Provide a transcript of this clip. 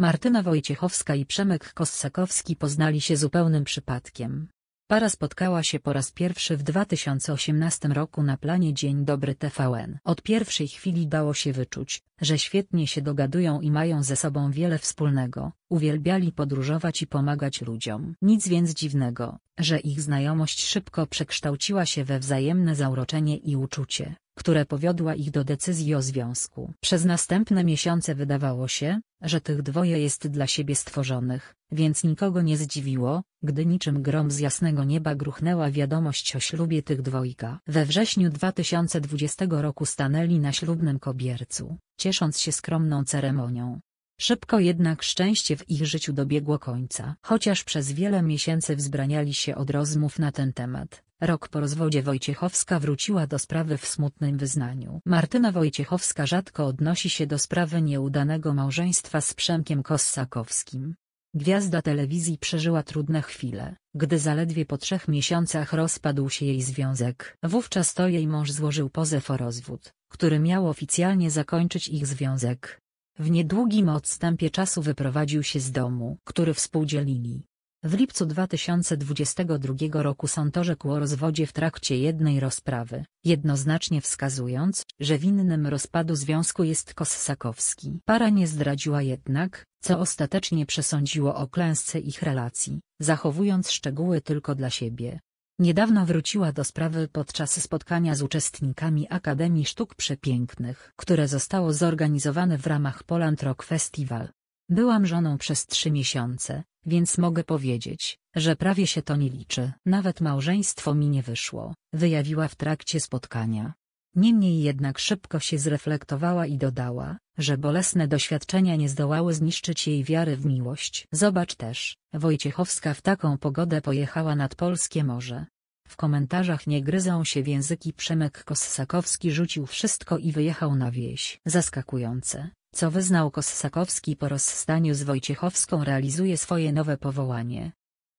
Martyna Wojciechowska i Przemek Kossakowski poznali się zupełnym przypadkiem. Para spotkała się po raz pierwszy w 2018 roku na planie Dzień Dobry TVN. Od pierwszej chwili dało się wyczuć, że świetnie się dogadują i mają ze sobą wiele wspólnego. Uwielbiali podróżować i pomagać ludziom. Nic więc dziwnego, że ich znajomość szybko przekształciła się we wzajemne zauroczenie i uczucie, które powiodła ich do decyzji o związku. Przez następne miesiące wydawało się, że tych dwoje jest dla siebie stworzonych, więc nikogo nie zdziwiło, gdy niczym grom z jasnego nieba gruchnęła wiadomość o ślubie tych dwojga. We wrześniu 2020 roku stanęli na ślubnym kobiercu, ciesząc się skromną ceremonią. Szybko jednak szczęście w ich życiu dobiegło końca, chociaż przez wiele miesięcy wzbraniali się od rozmów na ten temat. Rok po rozwodzie Wojciechowska wróciła do sprawy w smutnym wyznaniu. Martyna Wojciechowska rzadko odnosi się do sprawy nieudanego małżeństwa z Przemkiem Kossakowskim. Gwiazda telewizji przeżyła trudne chwile, gdy zaledwie po trzech miesiącach rozpadł się jej związek. Wówczas to jej mąż złożył pozew o rozwód, który miał oficjalnie zakończyć ich związek. W niedługim odstępie czasu wyprowadził się z domu, który współdzielili. W lipcu 2022 roku sąd orzekł o rozwodzie w trakcie jednej rozprawy, jednoznacznie wskazując, że winnym rozpadu związku jest Kossakowski. Para nie zdradziła jednak, co ostatecznie przesądziło o klęsce ich relacji, zachowując szczegóły tylko dla siebie. Niedawno wróciła do sprawy podczas spotkania z uczestnikami Akademii Sztuk Przepięknych, które zostało zorganizowane w ramach Poland Rock Festival. Byłam żoną przez trzy miesiące, więc mogę powiedzieć, że prawie się to nie liczy. Nawet małżeństwo mi nie wyszło, wyjawiła w trakcie spotkania. Niemniej jednak szybko się zreflektowała i dodała, że bolesne doświadczenia nie zdołały zniszczyć jej wiary w miłość. Zobacz też, Wojciechowska w taką pogodę pojechała nad Polskie Morze. W komentarzach nie gryzą się w języki Przemek Kossakowski rzucił wszystko i wyjechał na wieś. Zaskakujące, co wyznał Kossakowski po rozstaniu z Wojciechowską realizuje swoje nowe powołanie.